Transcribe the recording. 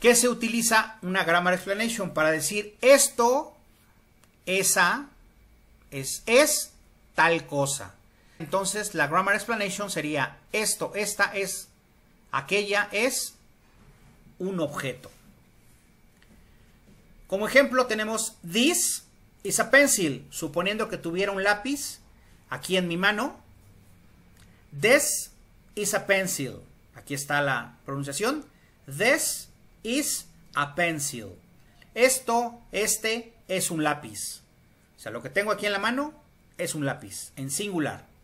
que se utiliza una grammar explanation para decir esto, esa, es, es tal cosa. Entonces la grammar explanation sería esto, esta es, aquella es un objeto. Como ejemplo tenemos this is a pencil, suponiendo que tuviera un lápiz aquí en mi mano. This is a pencil. Aquí está la pronunciación. This is a pencil. Esto, este, es un lápiz. O sea, lo que tengo aquí en la mano es un lápiz, en singular.